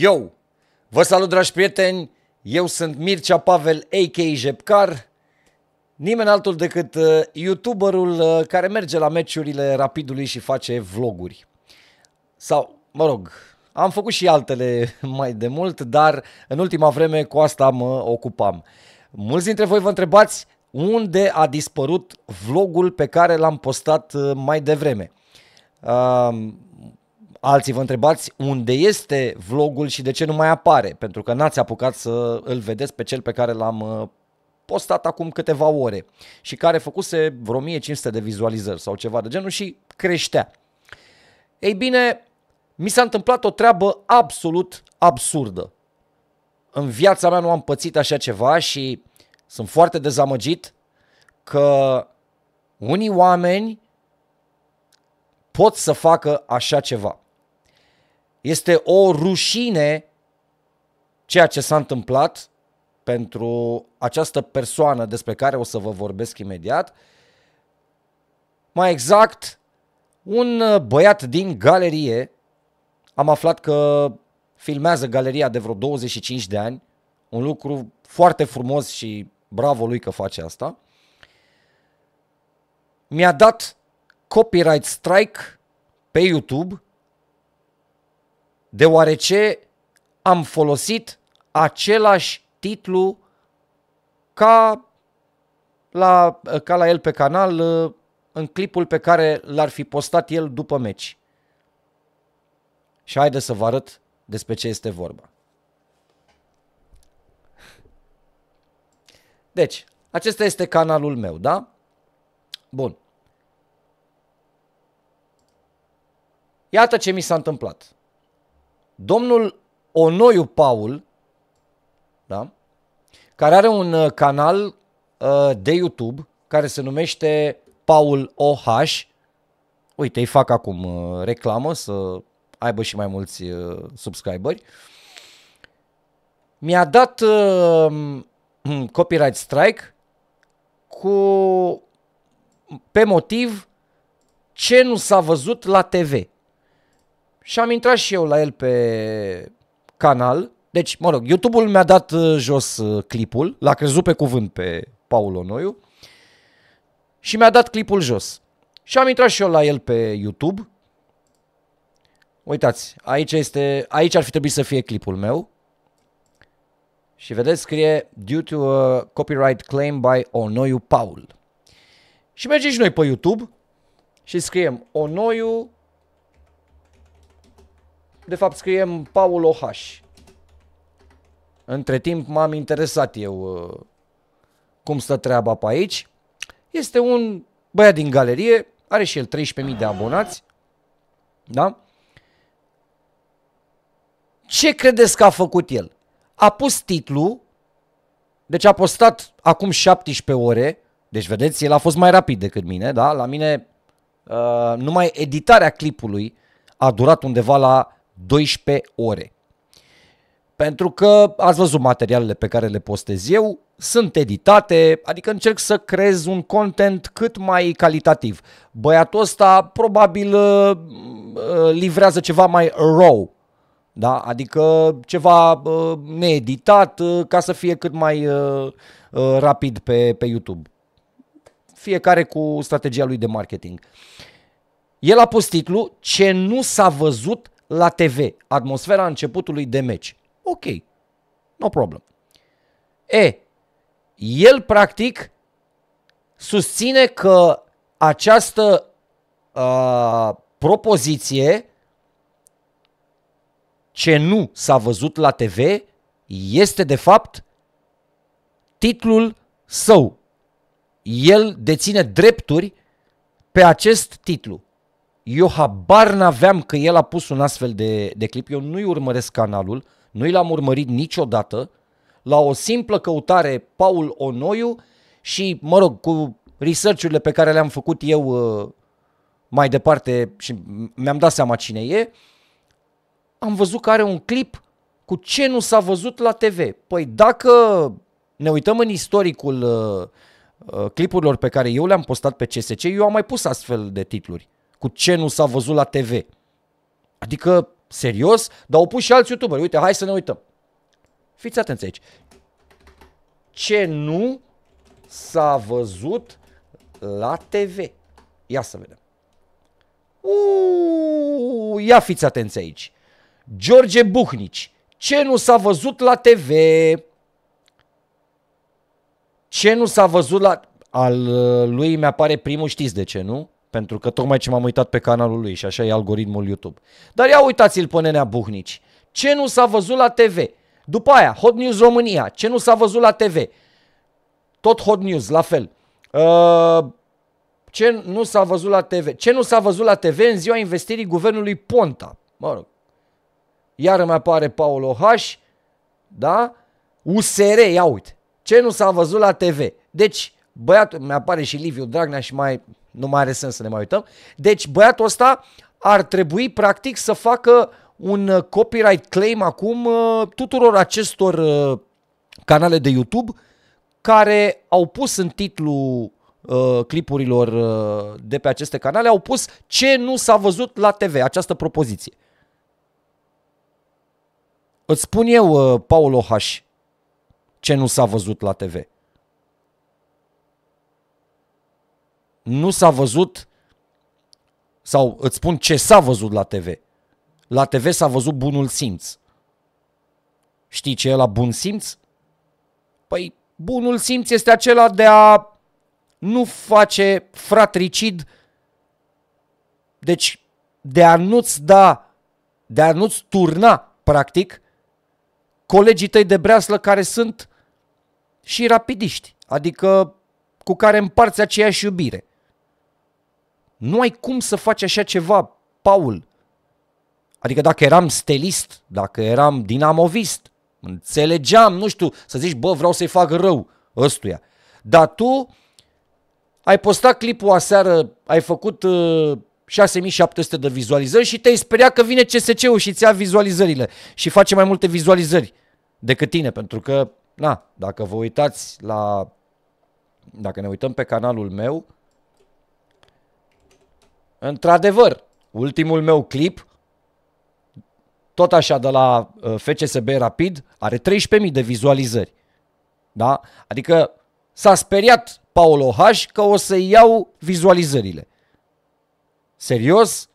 Eu! Vă salut, dragi prieteni! Eu sunt Mircea Pavel, a.k.a. Jepcar. Nimeni altul decât uh, youtuberul uh, care merge la meciurile Rapidului și face vloguri. Sau, mă rog, am făcut și altele mai de mult, dar în ultima vreme cu asta mă ocupam. Mulți dintre voi vă întrebați unde a dispărut vlogul pe care l-am postat uh, mai devreme. Uh, Alții vă întrebați unde este vlogul și de ce nu mai apare, pentru că n-ați apucat să îl vedeți pe cel pe care l-am uh, postat acum câteva ore și care făcuse vreo 1500 de vizualizări sau ceva de genul și creștea. Ei bine, mi s-a întâmplat o treabă absolut absurdă. În viața mea nu am pățit așa ceva și sunt foarte dezamăgit că unii oameni pot să facă așa ceva. Este o rușine ceea ce s-a întâmplat pentru această persoană despre care o să vă vorbesc imediat. Mai exact, un băiat din galerie, am aflat că filmează galeria de vreo 25 de ani, un lucru foarte frumos și bravo lui că face asta, mi-a dat copyright strike pe YouTube deoarece am folosit același titlu ca la, ca la el pe canal în clipul pe care l-ar fi postat el după meci. Și haide să vă arăt despre ce este vorba. Deci, acesta este canalul meu, da? Bun. Iată ce mi s-a întâmplat. Domnul Onoiu Paul, da? care are un uh, canal uh, de YouTube care se numește Paul OH. Uite, îi fac acum uh, reclamă să aibă și mai mulți uh, subscriberi. Mi-a dat uh, hmm, copyright strike cu pe motiv ce nu s-a văzut la TV și am intrat și eu la el pe canal. Deci, mă rog, YouTube-ul mi-a dat uh, jos uh, clipul, l-a crezut pe cuvânt pe Paul Onoiu și mi-a dat clipul jos. Și am intrat și eu la el pe YouTube. Uitați, aici, este, aici ar fi trebuit să fie clipul meu. Și vedeți, scrie Due to a copyright claim by Onoiu Paul. Și mergem și noi pe YouTube și scriem Onoiu de fapt scriem Paul OH. Între timp m-am interesat eu uh, cum stă treaba pe aici. Este un băiat din galerie, are și el 13.000 de abonați. Da? Ce credeți că a făcut el? A pus titlul, deci a postat acum 17 ore, deci vedeți, el a fost mai rapid decât mine, da? La mine uh, numai editarea clipului a durat undeva la 12 ore. Pentru că ați văzut materialele pe care le postez eu, sunt editate, adică încerc să creez un content cât mai calitativ. Băiatul ăsta probabil uh, uh, livrează ceva mai raw, da? adică ceva uh, needitat ca să fie cât mai rapid pe, pe YouTube. Fiecare cu strategia lui de marketing. El a pus titlu Ce nu s-a văzut la TV, atmosfera începutului de meci. Ok, no problem. E, el practic susține că această uh, propoziție ce nu s-a văzut la TV este de fapt titlul său. El deține drepturi pe acest titlu. Eu habar n-aveam că el a pus un astfel de, de clip, eu nu-i urmăresc canalul, nu-i l-am urmărit niciodată, la o simplă căutare Paul Onoiu și, mă rog, cu research-urile pe care le-am făcut eu uh, mai departe și mi-am dat seama cine e, am văzut că are un clip cu ce nu s-a văzut la TV. Păi dacă ne uităm în istoricul uh, uh, clipurilor pe care eu le-am postat pe CSC, eu am mai pus astfel de titluri cu ce nu s-a văzut la TV. Adică, serios? Dar au pus și alți youtuberi. Uite, hai să ne uităm. Fiți atenți aici. Ce nu s-a văzut la TV? Ia să vedem. Uuu, ia fiți atenți aici. George Buhnici. Ce nu s-a văzut la TV? Ce nu s-a văzut la... Al lui mi apare primul, știți de ce, nu? Pentru că tocmai ce m-am uitat pe canalul lui și așa e algoritmul YouTube. Dar ia uitați-l pe nenea Buhnici. Ce nu s-a văzut la TV? După aia, Hot News România. Ce nu s-a văzut la TV? Tot Hot News, la fel. Uh, ce nu s-a văzut la TV? Ce nu s-a văzut la TV în ziua investirii guvernului Ponta? Mă rog. Iar îmi apare Paul Ohaș, da? USR, ia uite. Ce nu s-a văzut la TV? Deci, băiatul, mi apare și Liviu Dragnea și mai nu mai are sens să ne mai uităm. Deci băiatul ăsta ar trebui practic să facă un uh, copyright claim acum uh, tuturor acestor uh, canale de YouTube care au pus în titlu clipurilor de pe aceste canale, au pus ce nu s-a văzut la TV, această propoziție. Îți spun eu, Paul H. ce nu s-a văzut la TV. nu s-a văzut sau îți spun ce s-a văzut la TV. La TV s-a văzut bunul simț. Știi ce e la bun simț? Păi bunul simț este acela de a nu face fratricid, deci de a nu-ți da, de a nu-ți turna, practic, colegii tăi de breaslă care sunt și rapidiști, adică cu care împarți aceeași iubire. Nu ai cum să faci așa ceva, Paul. Adică dacă eram stelist, dacă eram dinamovist, înțelegeam, nu știu, să zici, bă, vreau să-i fac rău ăstuia. Dar tu ai postat clipul aseară, ai făcut uh, 6700 de vizualizări și te-ai speria că vine CSC-ul și ți a vizualizările și face mai multe vizualizări decât tine, pentru că, na, dacă vă uitați la, dacă ne uităm pe canalul meu, Într-adevăr, ultimul meu clip, tot așa de la uh, FCSB Rapid, are 13.000 de vizualizări. Da? Adică s-a speriat Paul H că o să iau vizualizările. Serios?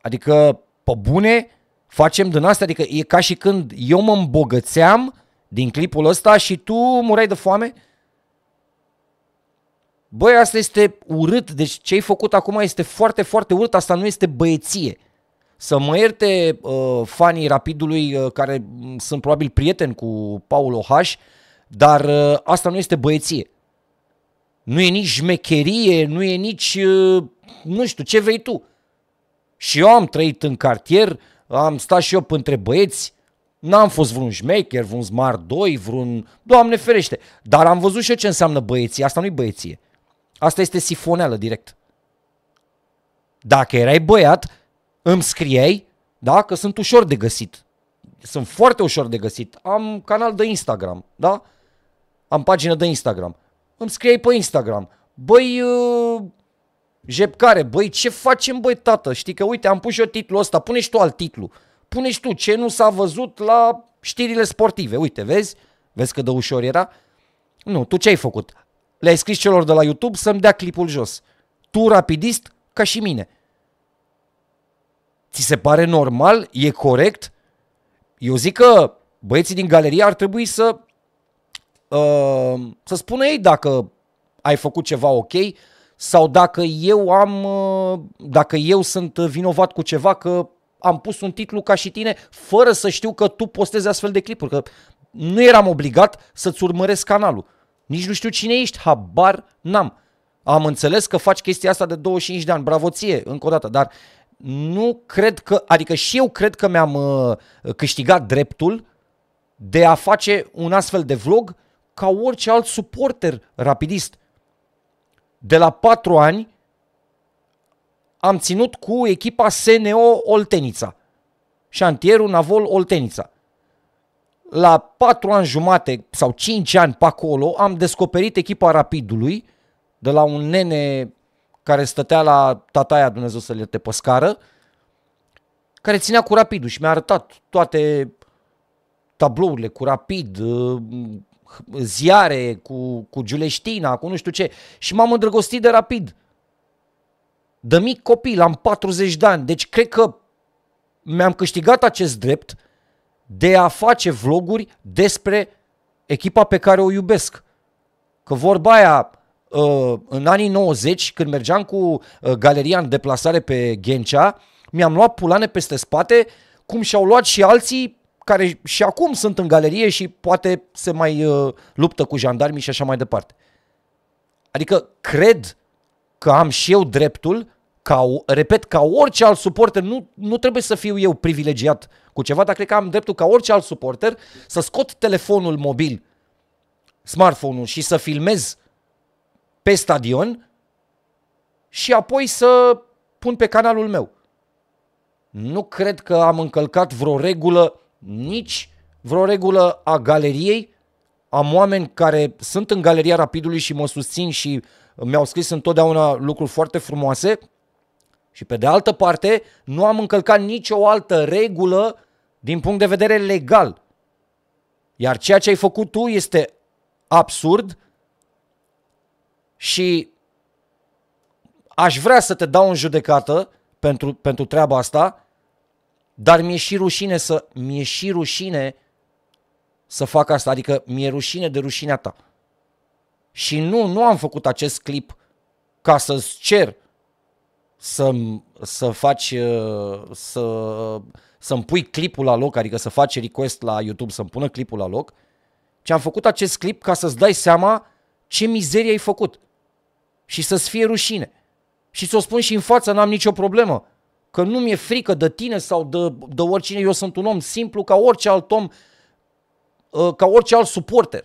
Adică, pe bune, facem din asta? Adică e ca și când eu mă îmbogățeam din clipul ăsta și tu murai de foame? Băi, asta este urât, deci ce ai făcut acum este foarte, foarte urât, asta nu este băieție. Să mă ierte uh, fanii Rapidului uh, care sunt probabil prieteni cu Paul Ohaș, dar uh, asta nu este băieție. Nu e nici mecherie, nu e nici, uh, nu știu, ce vrei tu. Și eu am trăit în cartier, am stat și eu între băieți, N-am fost vreun șmecher, vreun smart 2, vreun... Doamne ferește! Dar am văzut și eu ce înseamnă băieție. Asta nu e băieție. Asta este sifoneală direct. Dacă erai băiat, îmi scriei, da, că sunt ușor de găsit. Sunt foarte ușor de găsit. Am canal de Instagram, da? Am pagină de Instagram. Îmi scriei pe Instagram. Băi, uh, jepcare, băi, ce facem, băi, tată? Știi că, uite, am pus eu titlul ăsta, pune și tu alt titlu. Pune și tu ce nu s-a văzut la știrile sportive. Uite, vezi? Vezi cât de ușor era? Nu, tu ce ai făcut? le-ai scris celor de la YouTube să-mi dea clipul jos. Tu rapidist ca și mine. Ți se pare normal? E corect? Eu zic că băieții din galerie ar trebui să uh, să spună ei dacă ai făcut ceva ok sau dacă eu am uh, dacă eu sunt vinovat cu ceva că am pus un titlu ca și tine fără să știu că tu postezi astfel de clipuri, că nu eram obligat să-ți urmăresc canalul. Nici nu știu cine ești, habar n-am. Am înțeles că faci chestia asta de 25 de ani, bravo ție, încă o dată, dar nu cred că, adică și eu cred că mi-am uh, câștigat dreptul de a face un astfel de vlog ca orice alt suporter rapidist. De la 4 ani am ținut cu echipa SNO Oltenița. Șantierul Navol Oltenița la 4 ani jumate sau 5 ani pe acolo am descoperit echipa Rapidului de la un nene care stătea la tataia Dumnezeu să-l ierte pe scară, care ținea cu Rapidul și mi-a arătat toate tablourile cu Rapid, uh, ziare cu, cu Giuleștina, cu nu știu ce și m-am îndrăgostit de Rapid. De mic copil, am 40 de ani, deci cred că mi-am câștigat acest drept – de a face vloguri despre echipa pe care o iubesc. Că vorba aia, uh, în anii 90, când mergeam cu uh, galeria în deplasare pe Ghencea, mi-am luat pulane peste spate, cum și-au luat și alții care și acum sunt în galerie și poate se mai uh, luptă cu jandarmii și așa mai departe. Adică cred că am și eu dreptul, ca, repet, ca orice alt suporter, nu, nu trebuie să fiu eu privilegiat cu ceva, dar cred că am dreptul ca orice alt suporter să scot telefonul mobil, smartphone-ul și să filmez pe stadion și apoi să pun pe canalul meu. Nu cred că am încălcat vreo regulă, nici vreo regulă a galeriei. Am oameni care sunt în galeria Rapidului și mă susțin și mi-au scris întotdeauna lucruri foarte frumoase și pe de altă parte, nu am încălcat nicio altă regulă din punct de vedere legal. Iar ceea ce ai făcut tu este absurd și aș vrea să te dau în judecată pentru, pentru treaba asta, dar mi-e și rușine să mi-e și rușine să fac asta, adică mi-e rușine de rușinea ta. Și nu, nu am făcut acest clip ca să-ți cer să, să faci, uh, să, să-mi pui clipul la loc, adică să faci request la YouTube să-mi pună clipul la loc, ci am făcut acest clip ca să-ți dai seama ce mizerie ai făcut și să-ți fie rușine. Și să o spun și în față, n-am nicio problemă. Că nu mi-e frică de tine sau de, de oricine, eu sunt un om simplu ca orice alt om, uh, ca orice alt suporter.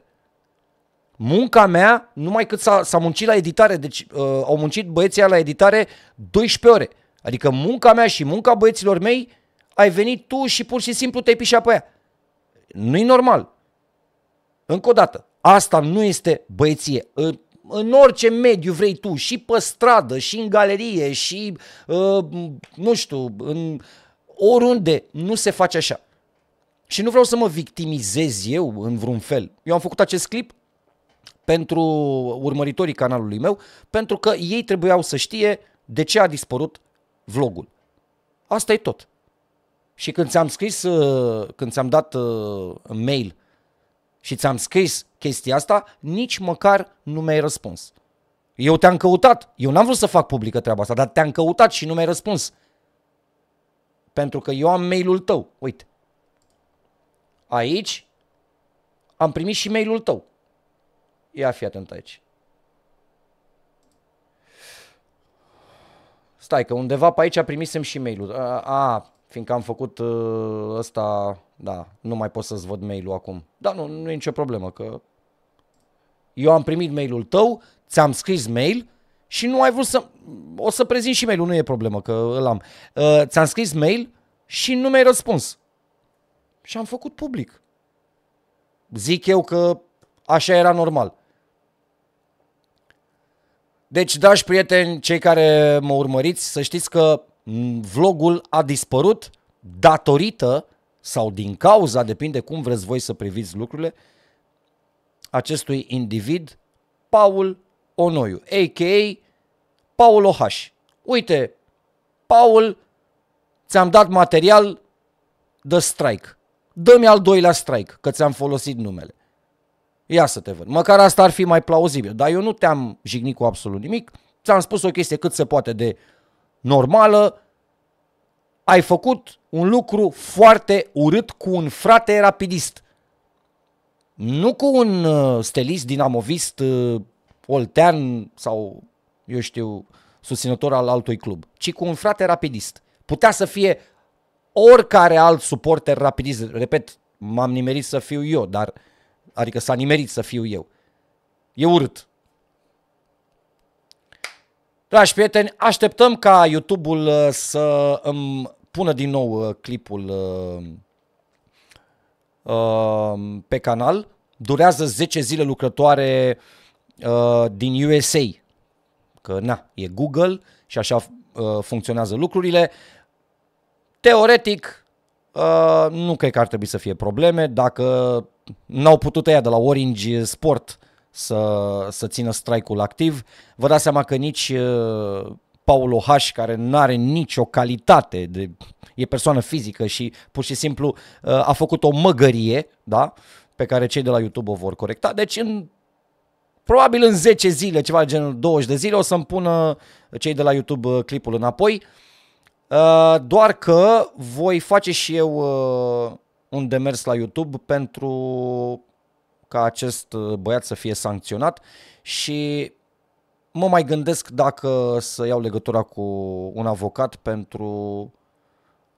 Munca mea, numai cât s-a, s-a muncit la editare, deci uh, au muncit băieții la editare 12 ore. Adică munca mea și munca băieților mei, ai venit tu și pur și simplu te-ai pișat pe ea. Nu-i normal. Încă o dată, asta nu este băieție. În, în orice mediu vrei tu, și pe stradă, și în galerie, și uh, nu știu, în oriunde, nu se face așa. Și nu vreau să mă victimizez eu în vreun fel. Eu am făcut acest clip pentru urmăritorii canalului meu, pentru că ei trebuiau să știe de ce a dispărut vlogul. Asta e tot. Și când ți-am scris, uh, când ți-am dat uh, mail și ți-am scris chestia asta, nici măcar nu mi-ai răspuns. Eu te-am căutat, eu n-am vrut să fac publică treaba asta, dar te-am căutat și nu mi-ai răspuns. Pentru că eu am mailul tău, uite. Aici am primit și mailul tău. Ia fi atent aici. Stai că undeva pe aici primisem și mail-ul. A, a, fiindcă am făcut uh, ăsta, da, nu mai pot să-ți văd mail-ul acum. Dar nu, nu e nicio problemă, că eu am primit mail-ul tău, ți-am scris mail și nu ai vrut să... O să prezint și mail-ul, nu e problemă, că îl am. Uh, ți-am scris mail și nu mi-ai răspuns. Și am făcut public. Zic eu că așa era normal. Deci, dragi prieteni, cei care mă urmăriți, să știți că mm, vlogul a dispărut datorită sau din cauza, depinde cum vreți voi să priviți lucrurile, acestui individ, Paul Onoiu, a.k.a. Paul Ohaș. Uite, Paul, ți-am dat material de strike. Dă-mi al doilea strike, că ți-am folosit numele. Ia să te văd. Măcar asta ar fi mai plauzibil. Dar eu nu te-am jignit cu absolut nimic. Ți-am spus o chestie cât se poate de normală. Ai făcut un lucru foarte urât cu un frate rapidist. Nu cu un uh, stelist, dinamovist, uh, oltean sau, eu știu, susținător al altui club, ci cu un frate rapidist. Putea să fie oricare alt suporter rapidist. Repet, m-am nimerit să fiu eu, dar uh, Adică s-a nimerit să fiu eu. E urât. Dragi prieteni, așteptăm ca YouTube-ul uh, să îmi pună din nou uh, clipul uh, pe canal. Durează 10 zile lucrătoare din USA. Că na, e Google și așa funcționează lucrurile. Teoretic, Uh, nu cred că ar trebui să fie probleme. Dacă n-au putut ea de la Orange Sport să, să țină strike-ul activ, vă dați seama că nici uh, Paulo H, care nu are nicio calitate, de, e persoană fizică și pur și simplu uh, a făcut o măgărie, da? pe care cei de la YouTube o vor corecta. Deci în probabil în 10 zile, ceva genul 20 de zile, o să-mi pună cei de la YouTube clipul înapoi. Uh, Uh, doar că voi face și eu uh, un demers la YouTube pentru ca acest uh, băiat să fie sancționat și mă mai gândesc dacă să iau legătura cu un avocat pentru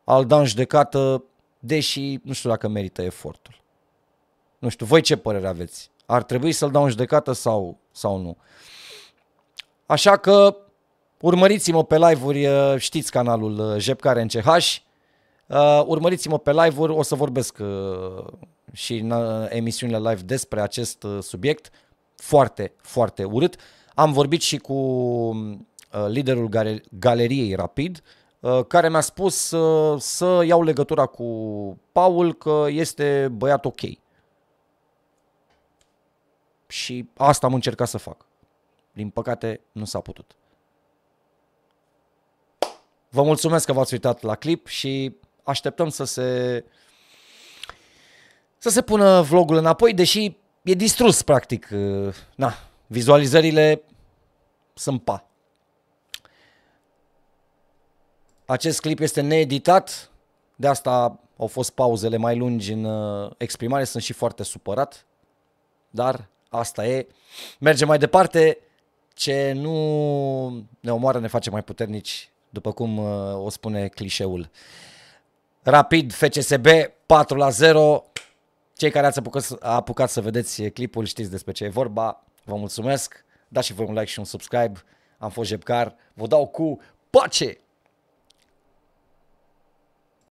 al da în judecată, deși nu știu dacă merită efortul. Nu știu, voi ce părere aveți? Ar trebui să-l dau în judecată sau, sau nu? Așa că Urmăriți-mă pe live-uri, uh, știți canalul uh, Jepcare în CH. Uh, urmăriți-mă pe live-uri, o să vorbesc și în emisiunile live despre acest subiect foarte, foarte urât. Am vorbit și cu mm, liderul galeriei Rapid, care mi-a spus să, iau legătura cu Paul că este băiat ok. Și asta am încercat să fac. Din păcate, nu s-a putut. Vă mulțumesc că v-ați uitat la clip și așteptăm să se să se pună vlogul înapoi, deși e distrus practic. Na, vizualizările sunt pa. Acest clip este needitat, de asta au fost pauzele mai lungi în uh, exprimare, sunt și foarte supărat, dar asta e. Mergem mai departe, ce nu ne omoară ne face mai puternici după cum uh, o spune clișeul. Rapid, FCSB 4 la 0. Cei care ați apucat, apucat să vedeți clipul știți despre ce e vorba. Vă mulțumesc. Dați și voi un like și un subscribe. Am fost Jebcar. Vă dau cu pace!